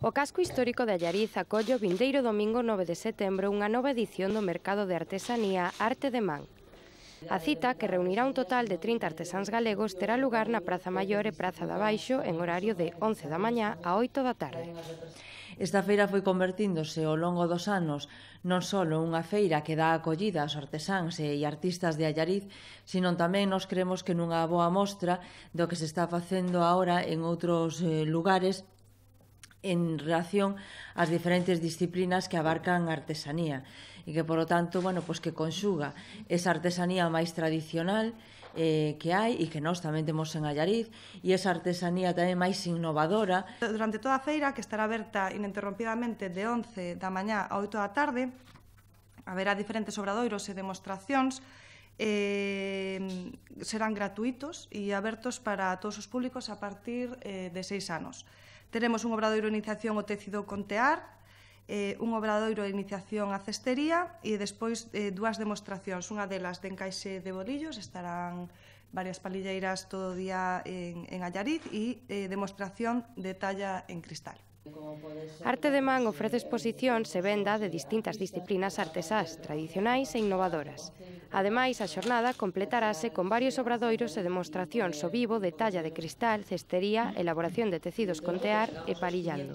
O casco histórico de Allariz acolle o vindeiro domingo 9 de setembro unha nova edición do Mercado de Artesanía Arte de Man. A cita, que reunirá un total de 30 artesáns galegos, terá lugar na Praza Maior e Praza da Baixo en horario de 11 da mañá a 8 da tarde. Esta feira foi convertíndose ao longo dos anos non só unha feira que dá acollida aos artesáns e artistas de Allariz, sino tamén nos creemos que nunha boa mostra do que se está facendo agora en outros eh, lugares en relación ás diferentes disciplinas que abarcan a artesanía e que, polo tanto, bueno, pois que conxuga esa artesanía máis tradicional eh, que hai e que nós tamén temos en Allariz e esa artesanía tamén máis innovadora. Durante toda a feira, que estará aberta ininterrompidamente de 11 da mañá a 8 da tarde, haberá diferentes obradoiros e demostracións eh, serán gratuitos e abertos para todos os públicos a partir eh, de seis anos. Teremos un obradoiro de iniciación ao tecido contear, eh, un obradoiro de iniciación á cestería e despois eh, dúas demostracións, unha delas de encaixe de bolillos, estarán varias palilleiras todo o día en, en Allariz e eh, demostración de talla en cristal. Arte de Man ofrece exposicións e venda de distintas disciplinas artesás, tradicionais e innovadoras. Ademais, a xornada completarase con varios obradoiros e demostracións ao vivo de talla de cristal, cestería, elaboración de tecidos con tear e palillando.